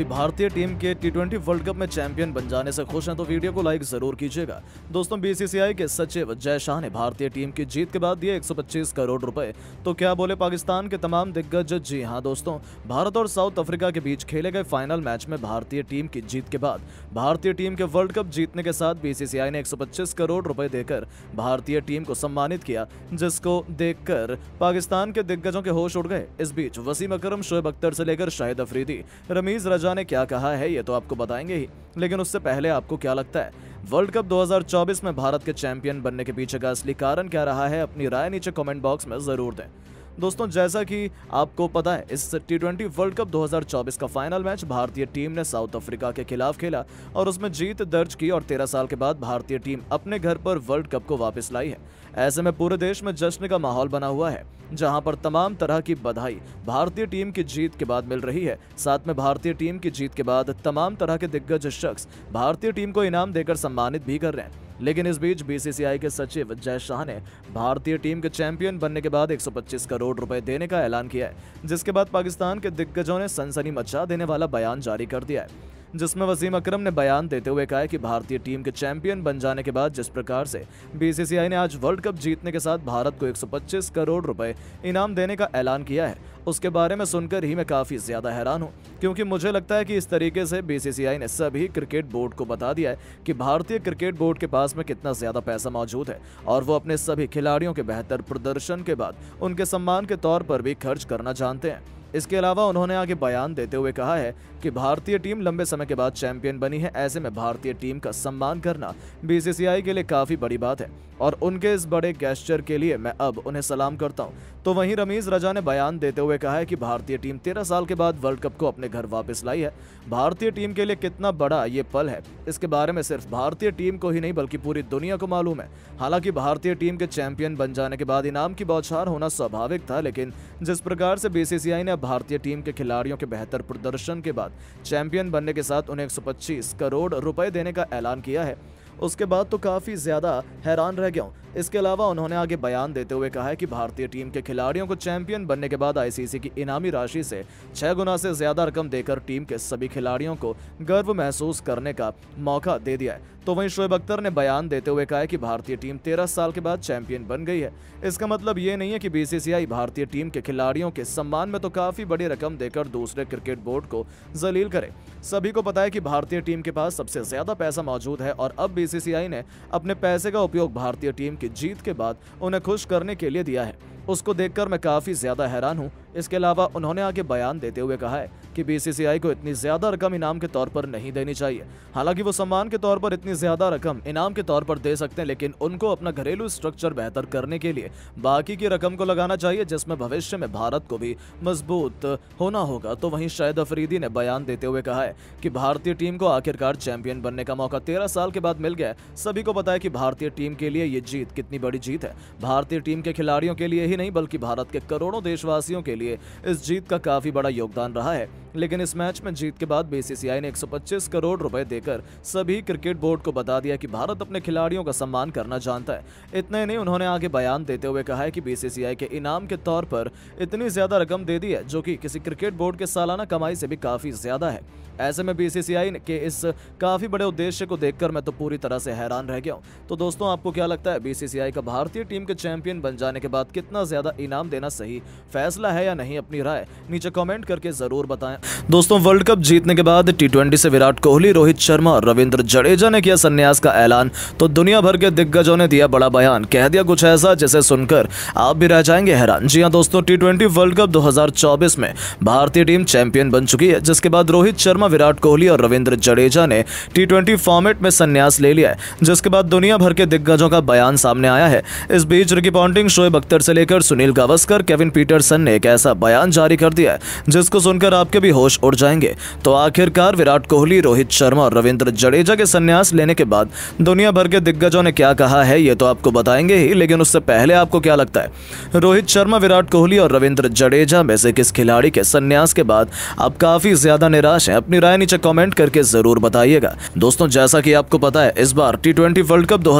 भी भारतीय टीम के टी वर्ल्ड कप में चैंपियन बन जाने से खुश हैं तो वीडियो को लाइक जरूर कीजिएगा दोस्तों बीसीसीआई के सचिव जय शाह ने भारतीय टीम की जीत के बाद दिए 125 करोड़ रुपए तो क्या बोले पाकिस्तान के तमाम दिग्गज जी हाँ दोस्तों भारत और साउथ अफ्रीका के बीच खेले गए फाइनल मैच में भारतीय टीम की जीत के बाद भारतीय टीम के वर्ल्ड कप जीतने के साथ बीसीसीआई ने एक करोड़ रुपए देकर भारतीय टीम को सम्मानित किया जिसको देखकर पाकिस्तान के दिग्गजों के होश उड़ गए इस बीच वसीम अक्रम शोएब अख्तर से लेकर शाहिद अफरीदी रमीज रजा मिर्जा ने क्या कहा है ये तो आपको बताएंगे ही लेकिन उससे पहले आपको क्या लगता है वर्ल्ड कप 2024 में भारत के चैंपियन बनने के पीछे का असली कारण क्या रहा है अपनी राय नीचे कमेंट बॉक्स में जरूर दें दोस्तों जैसा कि आपको पता है इस टी वर्ल्ड कप 2024 का फाइनल मैच भारतीय टीम ने साउथ अफ्रीका के खिलाफ खेला और उसमें जीत दर्ज की और तेरह साल के बाद भारतीय टीम अपने घर पर वर्ल्ड कप को वापस लाई है ऐसे में पूरे देश में जश्न का माहौल बना हुआ है जहां पर तमाम तरह की बधाई भारतीय टीम की जीत के बाद मिल रही है साथ में भारतीय टीम की जीत के बाद तमाम तरह के दिग्गज शख्स भारतीय टीम को इनाम देकर सम्मानित भी कर रहे हैं लेकिन इस बीच बीसीसीआई के सचिव जय शाह ने भारतीय टीम के चैंपियन बनने के बाद 125 करोड़ रुपए देने का ऐलान किया है जिसके बाद पाकिस्तान के दिग्गजों ने सनसनी मचा देने वाला बयान जारी कर दिया है जिसमें वसीम अकरम ने बयान देते हुए कहा कि भारतीय टीम के चैंपियन बन जाने के बाद जिस प्रकार से बीसीसीआई ने आज वर्ल्ड कप जीतने के साथ भारत को 125 करोड़ रुपए इनाम देने का ऐलान किया है उसके बारे में सुनकर ही मैं काफ़ी ज़्यादा हैरान हूँ क्योंकि मुझे लगता है कि इस तरीके से बीसीसीआई ने सभी क्रिकेट बोर्ड को बता दिया है कि भारतीय क्रिकेट बोर्ड के पास में कितना ज़्यादा पैसा मौजूद है और वो अपने सभी खिलाड़ियों के बेहतर प्रदर्शन के बाद उनके सम्मान के तौर पर भी खर्च करना जानते हैं इसके अलावा उन्होंने आगे बयान देते हुए कहा है कि भारतीय टीम लंबे समय के बाद चैंपियन बनी है ऐसे में भारतीय टीम का सम्मान करना बीसीसीआई के लिए काफ़ी बड़ी बात है और उनके इस बड़े गैस्चर के लिए मैं अब उन्हें सलाम करता हूं। तो वहीं रमीज रजा ने बयान देते हुए कहा है कि भारतीय टीम तेरह साल के बाद वर्ल्ड कप को अपने घर वापस लाई है भारतीय टीम के लिए कितना बड़ा ये पल है इसके बारे में सिर्फ भारतीय टीम को ही नहीं बल्कि पूरी दुनिया को मालूम है हालांकि भारतीय टीम के चैंपियन बन जाने के बाद इनाम की बौछार होना स्वाभाविक था लेकिन जिस प्रकार से बीसीसीआई ने भारतीय टीम के खिलाड़ियों के बेहतर प्रदर्शन के बाद चैंपियन बनने के साथ उन्हें 125 करोड़ रुपए देने का ऐलान किया है उसके बाद तो काफ़ी ज़्यादा हैरान रह गया हूँ इसके अलावा उन्होंने आगे बयान देते हुए कहा है कि भारतीय टीम के खिलाड़ियों को चैंपियन बनने के बाद आईसीसी की इनामी राशि से छह गुना से ज्यादा रकम देकर टीम के सभी खिलाड़ियों को गर्व महसूस करने का मौका दे दिया है तो वहीं शोएब अख्तर ने बयान देते हुए कहा है कि भारतीय टीम तेरह साल के बाद चैंपियन बन गई है इसका मतलब ये नहीं है कि बीसीसीआई भारतीय टीम के खिलाड़ियों के सम्मान में तो काफी बड़ी रकम देकर दूसरे क्रिकेट बोर्ड को जलील करे सभी को पता है कि भारतीय टीम के पास सबसे ज्यादा पैसा मौजूद है और अब बी बीसीसीआई ने अपने पैसे का उपयोग भारतीय टीम की जीत के बाद उन्हें खुश करने के लिए दिया है उसको देखकर मैं काफी ज्यादा हैरान हूँ इसके अलावा उन्होंने आगे बयान देते हुए कहा है कि बीसीसीआई को इतनी ज्यादा रकम इनाम के तौर पर नहीं देनी चाहिए हालांकि वो सम्मान के तौर पर इतनी ज्यादा रकम इनाम के तौर पर दे सकते हैं लेकिन उनको अपना घरेलू स्ट्रक्चर बेहतर करने के लिए बाकी की रकम को लगाना चाहिए जिसमें भविष्य में भारत को भी मजबूत होना होगा तो वहीं शाहिद अफरीदी ने बयान देते हुए कहा है कि भारतीय टीम को आखिरकार चैंपियन बनने का मौका तेरह साल के बाद मिल गया सभी को बताया कि भारतीय टीम के लिए ये जीत कितनी बड़ी जीत है भारतीय टीम के खिलाड़ियों के लिए ही नहीं बल्कि भारत के करोड़ों देशवासियों के लिए इस जीत का काफी बड़ा योगदान रहा है लेकिन इस मैच में जीत के बाद बीसीसीआई ने 125 करोड़ रुपए देकर सभी क्रिकेट बोर्ड को बता दिया कि भारत अपने खिलाड़ियों का सम्मान करना जानता है इतने नहीं उन्होंने आगे बयान देते हुए कहा है कि बीसीसीआई के इनाम के तौर पर इतनी ज्यादा रकम दे दी है जो कि किसी क्रिकेट बोर्ड के सालाना कमाई से भी काफी ज्यादा है ऐसे में बीसीसीआई के इस काफी बड़े उद्देश्य को देखकर मैं तो पूरी तरह से हैरान रह गया हूँ तो दोस्तों आपको क्या लगता है बीसीसीआई का भारतीय टीम के चैंपियन बन जाने के बाद कितना ज्यादा इनाम देना सही फैसला है या नहीं अपनी राय नीचे कॉमेंट करके जरूर बताएं दोस्तों वर्ल्ड कप जीतने के बाद टी से विराट कोहली रोहित शर्मा और रविंद्र जडेजा ने किया संन्यास का ऐलान तो दुनिया भर के दिग्गजों ने दिया बड़ा बयान कह दिया कुछ ऐसा जिसे सुनकर आप भी रह जाएंगे हैरान जी हाँ दोस्तों टी वर्ल्ड कप दो में भारतीय टीम चैंपियन बन चुकी है जिसके बाद रोहित शर्मा विराट कोहली और रविंद्र जडेजा ने टी फॉर्मेट में संन्यास ले लिया है जिसके बाद दुनिया भर के दिग्गजों का बयान सामने आया है इस बीच रिकी पॉन्टिंग शोएब अख्तर से लेकर सुनील गावस्कर केविन पीटरसन ने एक ऐसा बयान जारी कर दिया है जिसको सुनकर आपके भी भी होश उड़ जाएंगे तो आखिरकार विराट कोहली रोहित शर्मा और रविंद्र जडेजा के संन्यास लेने के बाद दुनिया भर के दिग्गजों ने क्या कहा है ये तो आपको बताएंगे ही लेकिन उससे पहले आपको क्या लगता है रोहित शर्मा विराट कोहली और रविंद्र जडेजा में से किस खिलाड़ी के संन्यास के बाद आप काफी ज्यादा निराश है अपनी राय नीचे कॉमेंट करके जरूर बताइएगा दोस्तों जैसा की आपको पता है इस बार टी वर्ल्ड कप दो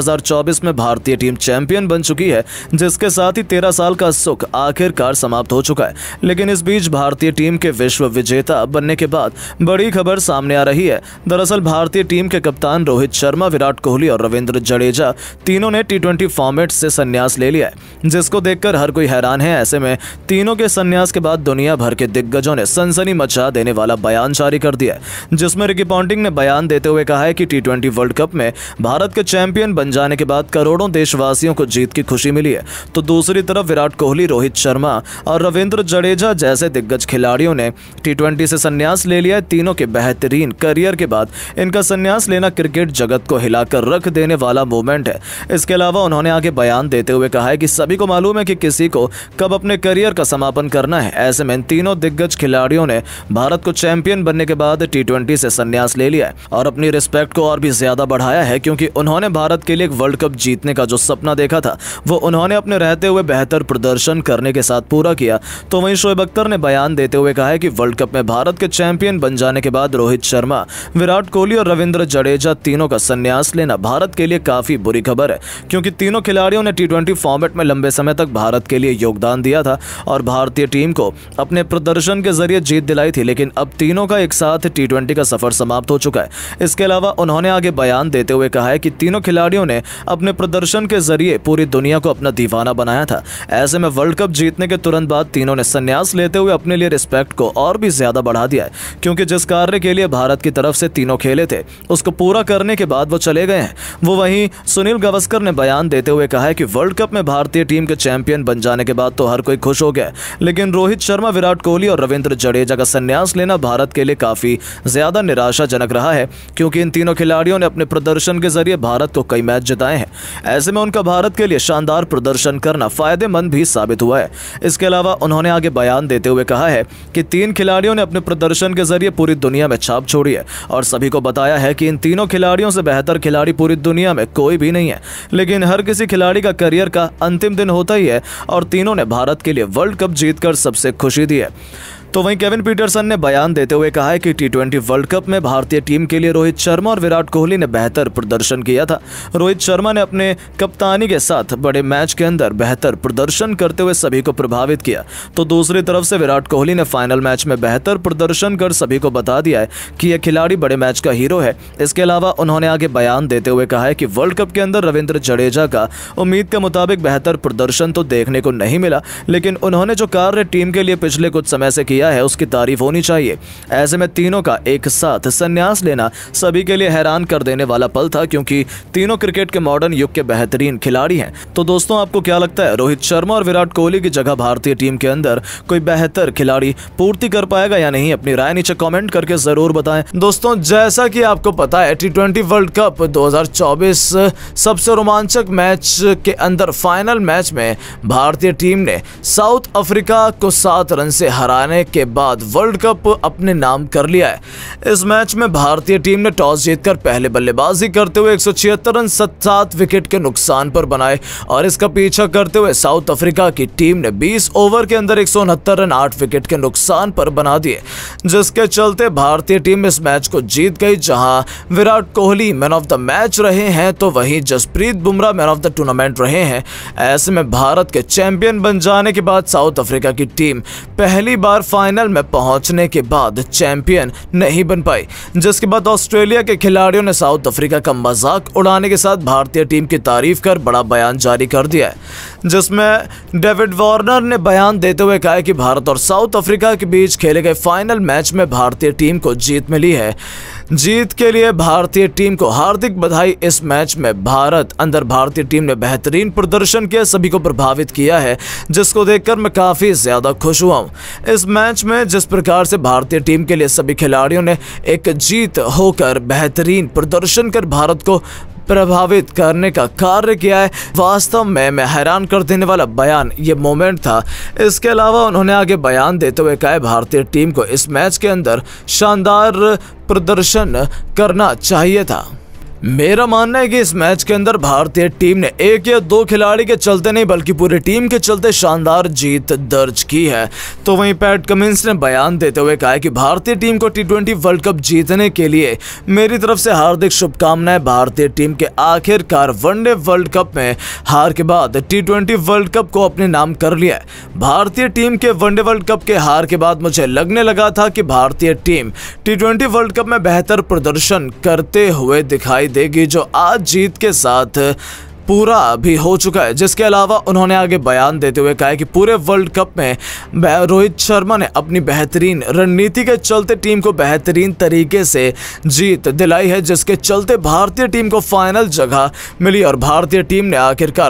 में भारतीय टीम चैंपियन बन चुकी है जिसके साथ ही तेरह साल का सुख आखिरकार समाप्त हो चुका है लेकिन इस बीच भारतीय टीम के विश्व विजेता नेता बनने के बाद बड़ी खबर सामने आ रही है दरअसल भारतीय टीम के कप्तान रोहित शर्मा विराट कोहली और रविंद्र जडेजा तीनों ने टी फॉर्मेट से संन्यास ले लिया है जिसको देखकर हर कोई हैरान है ऐसे में तीनों के संन्यास के बाद दुनिया भर के दिग्गजों ने सनसनी मचा देने वाला बयान जारी कर दिया जिसमें रिकी पॉन्टिंग ने बयान देते हुए कहा है कि टी वर्ल्ड कप में भारत के चैंपियन बन जाने के बाद करोड़ों देशवासियों को जीत की खुशी मिली है तो दूसरी तरफ विराट कोहली रोहित शर्मा और रविंद्र जडेजा जैसे दिग्गज खिलाड़ियों ने टी ट्वेंटी से संन्यास ले लिया तीनों के बेहतरीन करियर के बाद इनका संन्यास लेना क्रिकेट जगत को हिलाकर रख देने वाला मोमेंट है इसके अलावा उन्होंने आगे बयान देते हुए कहा है कि सभी को मालूम है कि किसी को कब अपने करियर का समापन करना है ऐसे में तीनों दिग्गज खिलाड़ियों ने भारत को चैंपियन बनने के बाद टी से संन्यास ले लिया और अपनी रिस्पेक्ट को और भी ज्यादा बढ़ाया है क्योंकि उन्होंने भारत के लिए एक वर्ल्ड कप जीतने का जो सपना देखा था वो उन्होंने अपने रहते हुए बेहतर प्रदर्शन करने के साथ पूरा किया तो वहीं शोएब अख्तर ने बयान देते हुए कहा है कि वर्ल्ड कप में में भारत के चैंपियन बन जाने के बाद रोहित शर्मा विराट कोहली और रविंद्र जडेजा तीनों का संन्यास लेना भारत के लिए काफी बुरी खबर है क्योंकि तीनों खिलाड़ियों ने टी फॉर्मेट में लंबे समय तक भारत के लिए योगदान दिया था और भारतीय टीम को अपने प्रदर्शन के जरिए जीत दिलाई थी लेकिन अब तीनों का एक साथ टी का सफर समाप्त हो चुका है इसके अलावा उन्होंने आगे बयान देते हुए कहा है कि तीनों खिलाड़ियों ने अपने प्रदर्शन के जरिए पूरी दुनिया को अपना दीवाना बनाया था ऐसे में वर्ल्ड कप जीतने के तुरंत बाद तीनों ने संन्यास लेते हुए अपने लिए रिस्पेक्ट को और भी ज्यादा ज़्यादा बढ़ा दिया है क्योंकि जिस कार्य के लिए भारत की तरफ से तीनों खेले थे उसको पूरा करने के बाद वो चले गए हैं वो वहीं सुनील गावस्कर ने बयान देते हुए कहा है कि वर्ल्ड कप में भारतीय टीम के चैंपियन बन जाने के बाद तो हर कोई खुश हो गया लेकिन रोहित शर्मा विराट कोहली और रविंद्र जडेजा का संन्यास लेना भारत के लिए काफ़ी ज़्यादा निराशाजनक रहा है क्योंकि इन तीनों खिलाड़ियों ने अपने प्रदर्शन के जरिए भारत को कई मैच जिताए हैं ऐसे में उनका भारत के लिए शानदार प्रदर्शन करना फायदेमंद भी साबित हुआ है इसके अलावा उन्होंने आगे बयान देते हुए कहा है कि तीन खिलाड़ियों खिलाड़ियों ने अपने प्रदर्शन के जरिए पूरी दुनिया में छाप छोड़ी है और सभी को बताया है कि इन तीनों खिलाड़ियों से बेहतर खिलाड़ी पूरी दुनिया में कोई भी नहीं है लेकिन हर किसी खिलाड़ी का करियर का अंतिम दिन होता ही है और तीनों ने भारत के लिए वर्ल्ड कप जीतकर सबसे खुशी दी है तो वहीं केविन पीटरसन ने बयान देते हुए कहा है कि टी वर्ल्ड कप में भारतीय टीम के लिए रोहित शर्मा और विराट कोहली ने बेहतर प्रदर्शन किया था रोहित शर्मा ने अपने कप्तानी के साथ बड़े मैच के अंदर बेहतर प्रदर्शन करते हुए सभी को प्रभावित किया तो दूसरी तरफ से विराट कोहली ने फाइनल मैच में बेहतर प्रदर्शन कर सभी को बता दिया है कि यह खिलाड़ी बड़े मैच का हीरो है इसके अलावा उन्होंने आगे बयान देते हुए कहा है कि वर्ल्ड कप के अंदर रविंद्र जडेजा का उम्मीद के मुताबिक बेहतर प्रदर्शन तो देखने को नहीं मिला लेकिन उन्होंने जो कार्य टीम के लिए पिछले कुछ समय से किया दिया है उसकी तारीफ होनी चाहिए ऐसे में तीनों का एक साथ संन्यास लेना सभी के लिए हैरान कर देने वाला पल था क्योंकि तीनों क्रिकेट के मॉडर्न युग के बेहतरीन खिलाड़ी हैं तो दोस्तों आपको क्या लगता है रोहित शर्मा और विराट कोहली की जगह भारतीय टीम के अंदर कोई बेहतर खिलाड़ी पूर्ति कर पाएगा या नहीं अपनी राय नीचे कॉमेंट करके जरूर बताए दोस्तों जैसा की आपको पता है टी वर्ल्ड कप दो सबसे रोमांचक मैच के अंदर फाइनल मैच में भारतीय टीम ने साउथ अफ्रीका को सात रन से हराने के बाद वर्ल्ड कप अपने नाम कर लिया है इस मैच में भारतीय टीम ने टॉस जीतकर पहले बल्लेबाजी करते हुए एक रन सात विकेट के नुकसान पर बनाए और इसका पीछा करते हुए साउथ अफ्रीका की टीम ने 20 ओवर के अंदर एक रन आठ विकेट के नुकसान पर बना दिए जिसके चलते भारतीय टीम इस मैच को जीत गई जहां Virat Kohli man of the match रहे हैं तो वहीं Jasprit Bumrah man of the tournament रहे हैं ऐसे में भारत के चैंपियन बन जाने के बाद साउथ अफ्रीका की टीम पहली बार फाइनल फाइनल में पहुंचने के बाद चैंपियन नहीं बन पाई जिसके बाद ऑस्ट्रेलिया के खिलाड़ियों ने साउथ अफ्रीका का मजाक उड़ाने के साथ भारतीय टीम की तारीफ कर बड़ा बयान जारी कर दिया है जिसमें डेविड वार्नर ने बयान देते हुए कहा कि भारत और साउथ अफ्रीका के बीच खेले गए फाइनल मैच में भारतीय टीम को जीत मिली है जीत के लिए भारतीय टीम को हार्दिक बधाई इस मैच में भारत अंदर भारतीय टीम ने बेहतरीन प्रदर्शन किया सभी को प्रभावित किया है जिसको देखकर मैं काफ़ी ज़्यादा खुश हुआ हूँ इस मैच में जिस प्रकार से भारतीय टीम के लिए सभी खिलाड़ियों ने एक जीत होकर बेहतरीन प्रदर्शन कर भारत को प्रभावित करने का कार्य किया है वास्तव में मैं हैरान कर देने वाला बयान ये मोमेंट था इसके अलावा उन्होंने आगे बयान देते हुए कहा भारतीय टीम को इस मैच के अंदर शानदार प्रदर्शन करना चाहिए था मेरा मानना है कि इस मैच के अंदर भारतीय टीम ने एक या दो खिलाड़ी के चलते नहीं बल्कि पूरी टीम के चलते शानदार जीत दर्ज की है तो वहीं पैट कमिंस ने बयान देते हुए कहा कि भारतीय टीम को टी वर्ल्ड कप जीतने के लिए मेरी तरफ से हार्दिक शुभकामनाएं भारतीय टीम के आखिरकार वनडे वर्ल्ड कप में हार के बाद टी वर्ल्ड कप को अपने नाम कर लिया है भारतीय टीम के वनडे वर्ल्ड कप के हार के बाद मुझे लगने लगा था कि भारतीय टीम टी वर्ल्ड कप में बेहतर प्रदर्शन करते हुए दिखाई देगी जो आज जीत के साथ पूरा भी हो चुका है जिसके अलावा उन्होंने आगे बयान देते हुए कहा है कि पूरे वर्ल्ड कप में रोहित शर्मा ने अपनी बेहतरीन रणनीति के चलते टीम को बेहतरीन तरीके से जीत दिलाई है जिसके चलते भारतीय टीम को फाइनल जगह मिली और भारतीय टीम ने आखिरकार